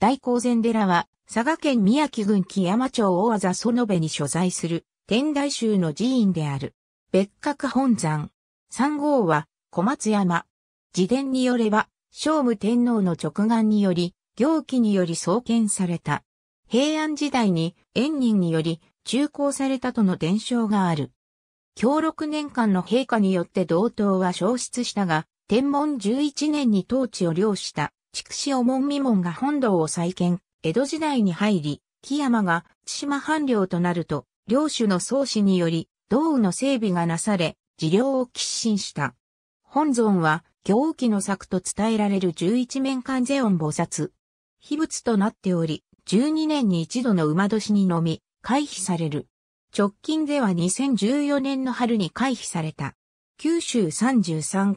大光禅寺は、佐賀県宮城郡木山町大和園部に所在する、天台宗の寺院である。別格本山。三号は、小松山。自伝によれば、聖武天皇の直眼により、行基により創建された。平安時代に、縁人により、中興されたとの伝承がある。教六年間の陛下によって道東は消失したが、天文11年に統治を領した。筑紫お門未門が本堂を再建、江戸時代に入り、木山が千島藩領となると、領主の創始により、道具の整備がなされ、治療を喫心した。本尊は、行基の作と伝えられる十一面観世音菩薩。秘仏となっており、12年に一度の馬年にのみ、回避される。直近では2014年の春に回避された。九州33回